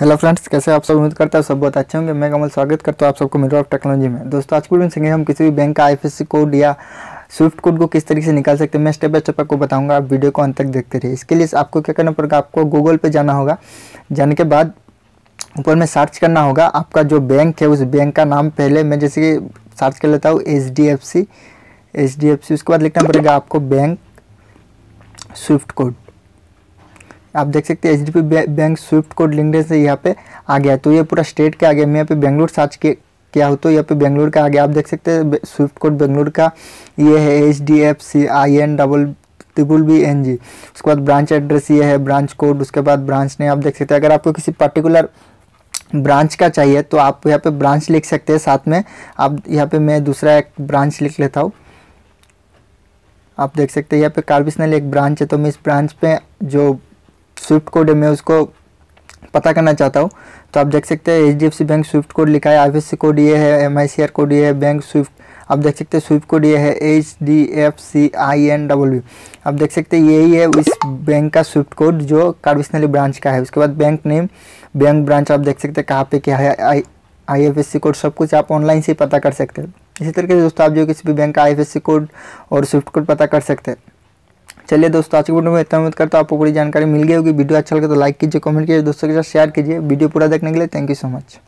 hello friends कैसे आप सब उम्मीद करता है सब बहुत अच्छे होंगे मैं कमल स्वागत करता हूँ आप सबको मिडर ऑफ टेक्नोलॉजी में दोस्तों आज के वीडियो सीखेंगे हम किसी भी बैंक का आईएफएससी कोड या स्विफ्ट कोड को किस तरीके से निकाल सकते हैं मैं स्टेप बाय स्टेप आपको बताऊंगा आप वीडियो को अंत तक देखते रहिए इसके लिए आपको क्या करना पड़ेगा आपको गूगल पर जाना होगा जाने के बाद ऊपर में सर्च करना होगा आपका जो बैंक है उस बैंक का नाम पहले मैं जैसे कि सर्च कर लेता हूँ H D F C H D F C उसके बाद लिखना पड़ेगा आपको बैंक स्विफ्ट कोड आप देख सकते हैं एच बैंक स्विफ्ट कोड लिंकडे से यहाँ पे आ गया तो ये पूरा स्टेट के आ गया मैं यहाँ पे बेंगलुरु सर्च के क्या हो तो यहाँ पे बेंगलुरु का आ गया आप देख सकते हैं स्विफ्ट कोड बेंगलुरु का ये है H D F C I N double triple B N G उसके बाद ब्रांच एड्रेस ये है ब्रांच कोड उसके बाद ब्रांच नेम आप देख सकते हैं अगर आपको किसी पर्टिकुलर ब्रांच का चाहिए तो आप यहाँ पे ब्रांच लिख सकते हैं साथ में आप यहाँ पे मैं दूसरा एक ब्रांच लिख लेता हूँ आप देख सकते हैं यहाँ पे कार्बिसनल एक ब्रांच है तो मैं इस ब्रांच पे जो स्विफ्ट कोड है मैं उसको पता करना चाहता हूँ तो आप देख सकते हैं H D F C bank swift code लिखा है आई कोड ये है M I C R code ये है बैंक स्विफ्ट आप देख सकते हैं स्विफ्ट कोड ये है H D F C I N double B आप देख सकते हैं यही है इस बैंक का स्विफ्ट कोड जो कार्बिशनली ब्रांच का है उसके बाद बैंक नेम बैंक ब्रांच आप देख सकते हैं कहाँ पे क्या है I I F S C code सब कुछ आप ऑनलाइन से पता कर सकते हैं इसी तरीके से दोस्तों आप जो किसी भी बैंक का I F S C code और स्विफ्ट कोड पता कर सकते हैं चलिए दोस्तों आज के वीडियो में इतना उम्मीद करता हूँ आपको पूरी जानकारी मिल गई होगी वीडियो अच्छा लगे तो लाइक कीजिए कमेंट कीजिए दोस्तों के साथ शेयर कीजिए वीडियो पूरा देखने के लिए थैंक यू सो मच